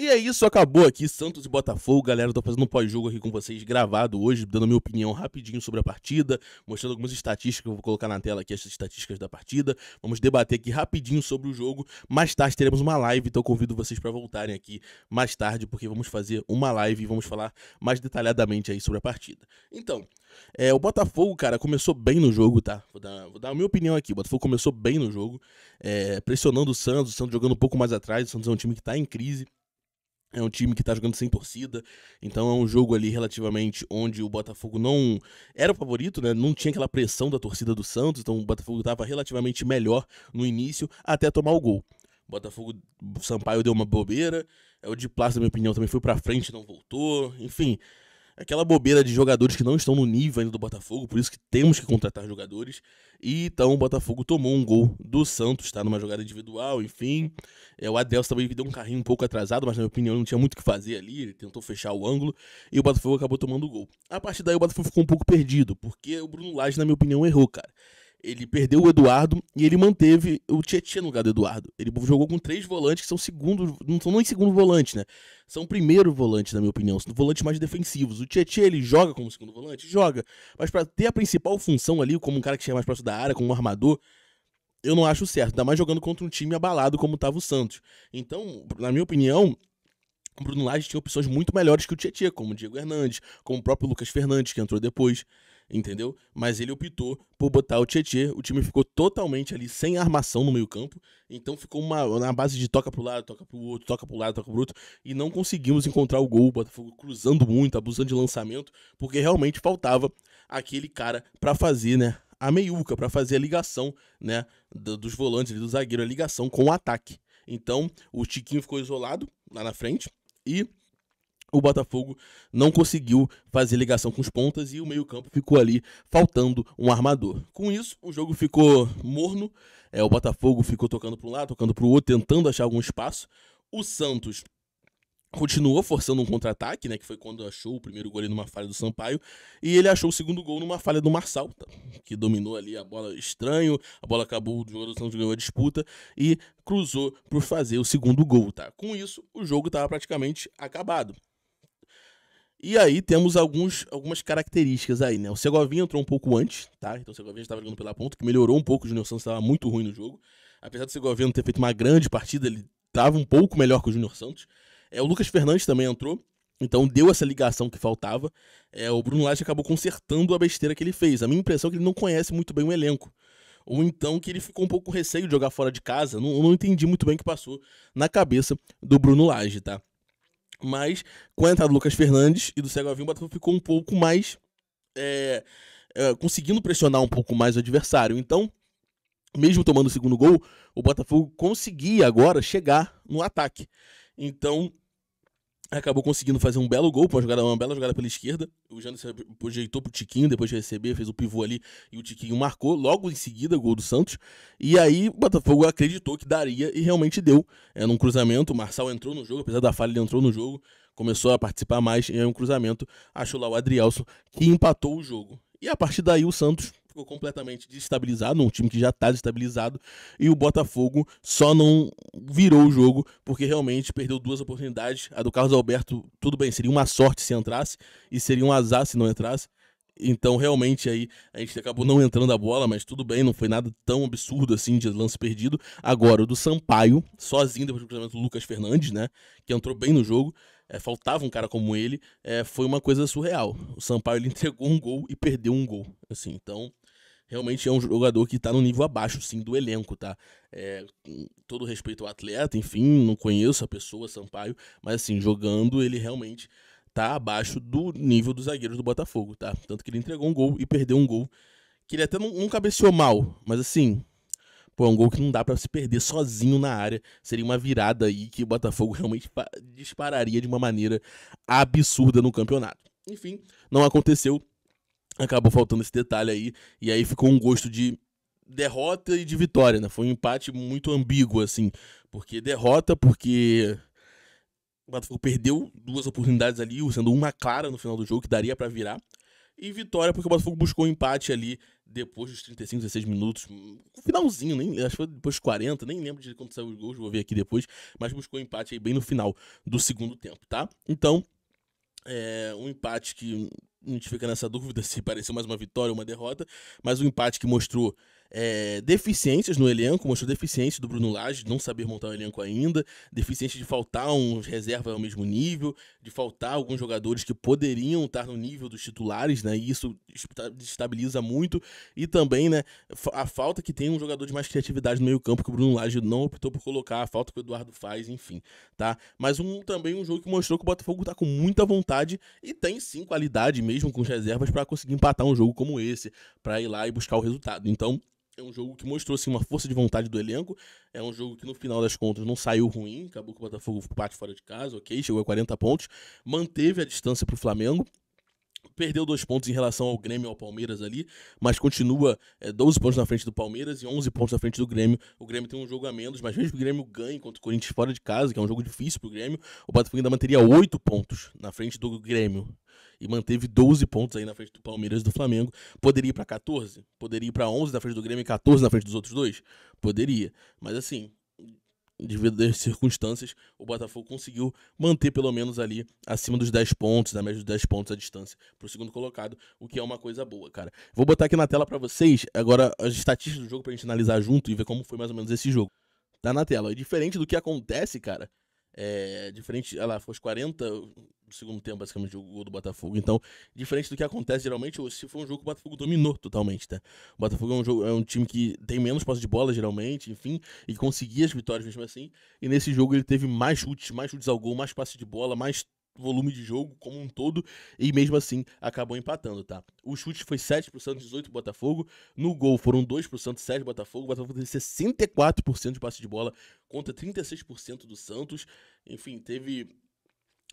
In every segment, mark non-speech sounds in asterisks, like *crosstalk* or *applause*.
E é isso, acabou aqui. Santos e Botafogo, galera. Eu tô fazendo um pós-jogo aqui com vocês, gravado hoje, dando minha opinião rapidinho sobre a partida, mostrando algumas estatísticas. Eu vou colocar na tela aqui as estatísticas da partida. Vamos debater aqui rapidinho sobre o jogo. Mais tarde teremos uma live, então convido vocês para voltarem aqui mais tarde, porque vamos fazer uma live e vamos falar mais detalhadamente aí sobre a partida. Então, é, o Botafogo, cara, começou bem no jogo, tá? Vou dar, vou dar a minha opinião aqui. O Botafogo começou bem no jogo, é, pressionando o Santos, o Santos jogando um pouco mais atrás. O Santos é um time que tá em crise. É um time que tá jogando sem torcida, então é um jogo ali relativamente onde o Botafogo não era o favorito, né? Não tinha aquela pressão da torcida do Santos, então o Botafogo tava relativamente melhor no início até tomar o gol. Botafogo, Sampaio deu uma bobeira. É o de Plácido, na minha opinião, também foi pra frente, não voltou. Enfim, aquela bobeira de jogadores que não estão no nível ainda do Botafogo, por isso que temos que contratar jogadores. E então o Botafogo tomou um gol do Santos, tá? Numa jogada individual, enfim. É, o Adelson também deu um carrinho um pouco atrasado, mas na minha opinião não tinha muito o que fazer ali. Ele tentou fechar o ângulo e o Botafogo acabou tomando o gol. A partir daí o Botafogo ficou um pouco perdido, porque o Bruno Lage, na minha opinião, errou, cara. Ele perdeu o Eduardo e ele manteve o Tietchan no lugar do Eduardo. Ele jogou com três volantes que são segundo. Não são nem segundo volante, né? São primeiro volante, na minha opinião. São volantes mais defensivos. O Tietchan, ele joga como segundo volante? Joga. Mas para ter a principal função ali, como um cara que chega mais próximo da área, como um armador, eu não acho certo. Ainda mais jogando contra um time abalado como tava o Santos. Então, na minha opinião, o Bruno Lage tinha opções muito melhores que o Tietchan, como o Diego Hernandes, como o próprio Lucas Fernandes, que entrou depois entendeu? Mas ele optou por botar o Tietchan, o time ficou totalmente ali sem armação no meio-campo, então ficou uma, na base de toca pro lado, toca pro outro, toca pro lado, toca pro outro, e não conseguimos encontrar o gol, o Botafogo cruzando muito, abusando de lançamento, porque realmente faltava aquele cara para fazer, né, a meiuca, para fazer a ligação, né, dos volantes, do zagueiro, a ligação com o ataque. Então, o Tiquinho ficou isolado lá na frente e o Botafogo não conseguiu fazer ligação com os pontas e o meio-campo ficou ali faltando um armador. Com isso, o jogo ficou morno. É, o Botafogo ficou tocando para um lado, tocando para o outro, tentando achar algum espaço. O Santos continuou forçando um contra-ataque, né, que foi quando achou o primeiro gol ali numa falha do Sampaio, e ele achou o segundo gol numa falha do Marçal, tá, que dominou ali a bola estranho, a bola acabou, o jogador do Santos ganhou a disputa e cruzou para fazer o segundo gol, tá? Com isso, o jogo estava praticamente acabado. E aí temos alguns, algumas características aí, né? O Segovinho entrou um pouco antes, tá? Então o já estava jogando pela ponta, que melhorou um pouco, o Junior Santos estava muito ruim no jogo. Apesar do Segovinho não ter feito uma grande partida, ele estava um pouco melhor que o Junior Santos. É, o Lucas Fernandes também entrou, então deu essa ligação que faltava. É, o Bruno Lage acabou consertando a besteira que ele fez. A minha impressão é que ele não conhece muito bem o elenco. Ou então que ele ficou um pouco com receio de jogar fora de casa. Não, não entendi muito bem o que passou na cabeça do Bruno Lage, tá? Mas, com a entrada do Lucas Fernandes e do Avinho, o Botafogo ficou um pouco mais. É, é, conseguindo pressionar um pouco mais o adversário. Então, mesmo tomando o segundo gol, o Botafogo conseguia agora chegar no ataque. Então, acabou conseguindo fazer um belo gol, uma, jogada, uma bela jogada pela esquerda. O Janderson projetou pro Tiquinho, depois de receber, fez o pivô ali e o Tiquinho marcou. Logo em seguida, gol do Santos. E aí o Botafogo acreditou que daria e realmente deu. É num cruzamento, o Marçal entrou no jogo, apesar da falha, ele entrou no jogo, começou a participar mais. E aí um cruzamento, achou lá o Adrielson, que empatou o jogo. E a partir daí o Santos ficou completamente desestabilizado, um time que já está desestabilizado, e o Botafogo só não virou o jogo porque realmente perdeu duas oportunidades. A do Carlos Alberto, tudo bem, seria uma sorte se entrasse e seria um azar se não entrasse. Então, realmente, aí a gente acabou não entrando a bola, mas tudo bem, não foi nada tão absurdo assim de lance perdido. Agora, o do Sampaio, sozinho, depois do cruzamento do Lucas Fernandes, né? Que entrou bem no jogo. É, faltava um cara como ele. É, foi uma coisa surreal. O Sampaio ele *laughs* entregou um gol e perdeu um gol. assim Então, realmente é um jogador que está no nível abaixo, sim, do elenco, tá? É, todo respeito ao atleta, enfim, não conheço a pessoa, Sampaio, mas assim, jogando ele realmente está abaixo do nível dos zagueiros do Botafogo, tá? Tanto que ele entregou um gol e perdeu um gol que ele até não, não cabeceou mal, mas assim, Pô, é um gol que não dá para se perder sozinho na área. Seria uma virada aí que o Botafogo realmente dispararia de uma maneira absurda no campeonato. Enfim, não aconteceu acabou faltando esse detalhe aí, e aí ficou um gosto de derrota e de vitória, né? Foi um empate muito ambíguo, assim, porque derrota, porque o Botafogo perdeu duas oportunidades ali, sendo uma clara no final do jogo que daria para virar, e vitória porque o Botafogo buscou um empate ali depois dos 35, 16 minutos, no finalzinho, nem, acho que foi depois dos 40, nem lembro de quando saiu os gols, vou ver aqui depois, mas buscou um empate aí bem no final do segundo tempo, tá? Então, é, um empate que a gente fica nessa dúvida *laughs* se pareceu mais uma vitória ou uma derrota, mas o empate que mostrou é, deficiências no elenco, mostrou deficiência do Bruno Lage de não saber montar o elenco ainda, deficiência de faltar uns reservas ao mesmo nível, de faltar alguns jogadores que poderiam estar no nível dos titulares, né? E isso estabiliza muito. E também, né, a falta que tem um jogador de mais criatividade no meio-campo que o Bruno Lage não optou por colocar, a falta que o Eduardo faz, enfim, tá? Mas um também um jogo que mostrou que o Botafogo tá com muita vontade e tem sim qualidade mesmo com as reservas para conseguir empatar um jogo como esse, para ir lá e buscar o resultado. Então, é um jogo que mostrou assim, uma força de vontade do elenco. É um jogo que, no final das contas, não saiu ruim. Acabou que o Botafogo parte fora de casa, ok? Chegou a 40 pontos. Manteve a distância para o Flamengo. Perdeu dois pontos em relação ao Grêmio e ao Palmeiras ali, mas continua é, eh, 12 pontos na frente do Palmeiras e 11 pontos na frente do Grêmio. O Grêmio tem um jogo a menos, mas mesmo que o Grêmio ganhe contra o Corinthians fora de casa, que é um jogo difícil para o Grêmio, o Botafogo ainda manteria 8 pontos na frente do Grêmio e manteve 12 pontos aí na frente do Palmeiras e do Flamengo. Poderia ir para 14? Poderia ir para 11 na frente do Grêmio e 14 na frente dos outros dois? Poderia, mas assim, devido às circunstâncias, o Botafogo conseguiu manter pelo menos ali acima dos 10 pontos, na média dos 10 pontos a distância para o segundo colocado, o que é uma coisa boa, cara. Vou botar aqui na tela para vocês agora as estatísticas do jogo para a gente analisar junto e ver como foi mais ou menos esse jogo. Tá na tela. E é diferente do que acontece, cara, é, diferente, olha lá, foi os 40 do segundo tempo, basicamente, o gol do Botafogo. Então, diferente do que acontece geralmente, se foi um jogo que o Botafogo dominou totalmente, tá? O Botafogo é um, jogo, é um time que tem menos posse de bola, geralmente, enfim, e conseguia as vitórias mesmo assim. E nesse jogo ele teve mais chutes, mais chutes ao gol, mais passe de bola, mais volume de jogo como um todo e mesmo assim acabou empatando, tá? O chute foi 7 pro Santos, 18 pro Botafogo. No gol foram 2 pro Santos, 7 pro Botafogo. O Botafogo teve 64% de passe de bola contra 36% do Santos. Enfim, teve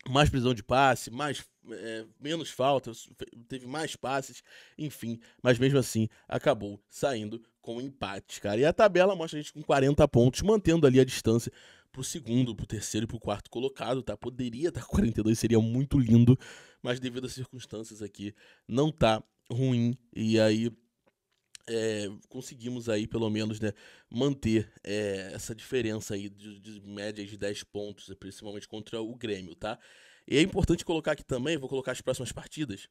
mais prisão de passe, mais é, menos faltas, teve mais passes, enfim, mas mesmo assim acabou saindo com empate, cara. E a tabela mostra a gente com 40 pontos, mantendo ali a distância pro segundo, pro terceiro e pro quarto colocado, tá? Poderia estar tá 42, seria muito lindo, mas devido às circunstâncias aqui, não tá ruim. E aí é, conseguimos aí, pelo menos, né, manter é, essa diferença aí de, de média de 10 pontos, principalmente contra o Grêmio, tá? E é importante colocar aqui também, vou colocar as próximas partidas,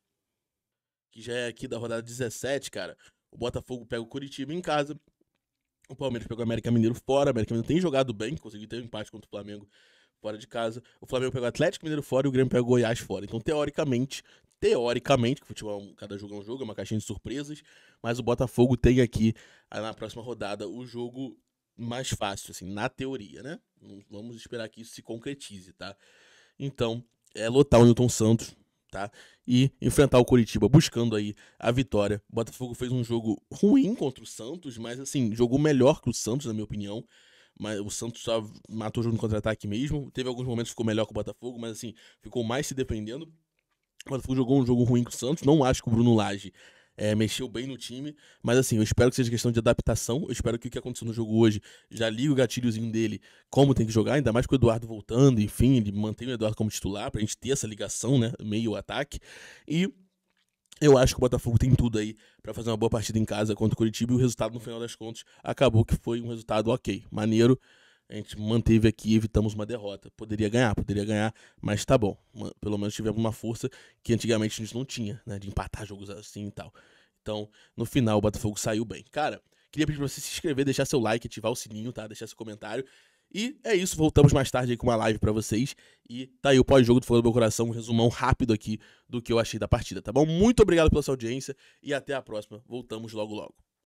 que já é aqui da rodada 17, cara. O Botafogo pega o Curitiba em casa, o Palmeiras pegou o América Mineiro fora. O América Mineiro tem jogado bem, conseguiu ter um empate contra o Flamengo fora de casa. O Flamengo pegou o Atlético Mineiro fora e o Grêmio pegou o Goiás fora. Então, teoricamente, teoricamente, que futebol, é cada jogo é um jogo, é uma caixinha de surpresas, mas o Botafogo tem aqui, ah, na próxima rodada, o jogo mais fácil, assim, na teoria, né? Vamos esperar que isso se concretize, tá? Então, é lotar o Newton Santos, tá? E enfrentar o Curitiba buscando aí a vitória. O Botafogo fez um jogo ruim contra o Santos, mas assim, jogou melhor que o Santos, na minha opinião. Mas o Santos só matou o jogo no contra-ataque mesmo. Teve alguns momentos que ficou melhor que o Botafogo, mas assim, ficou mais se defendendo. O Botafogo jogou um jogo ruim com o Santos. Não acho que o Bruno Lage é, mexeu bem no time. Mas assim, eu espero que seja questão de adaptação. Eu espero que o que aconteceu no jogo hoje já ligue o gatilhozinho dele, como tem que jogar, ainda mais com o Eduardo voltando, enfim, ele mantém o Eduardo como titular pra gente ter essa ligação, né? Meio ataque. E eu acho que o Botafogo tem tudo aí para fazer uma boa partida em casa contra o Curitiba e o resultado no final das contas acabou que foi um resultado ok, maneiro a gente manteve aqui e evitamos uma derrota. Poderia ganhar, poderia ganhar, mas tá bom. Pelo menos tivemos uma força que antigamente a gente não tinha, né? De empatar jogos assim e tal. Então, no final, o Botafogo saiu bem. Cara, queria pedir pra você se inscrever, deixar seu like, ativar o sininho, tá? Deixar seu comentário. E é isso, voltamos mais tarde aí com uma live para vocês. E tá aí o pós-jogo do Fogo do Meu Coração, um resumão rápido aqui do que eu achei da partida, tá bom? Muito obrigado pela sua audiência e até a próxima. Voltamos logo logo.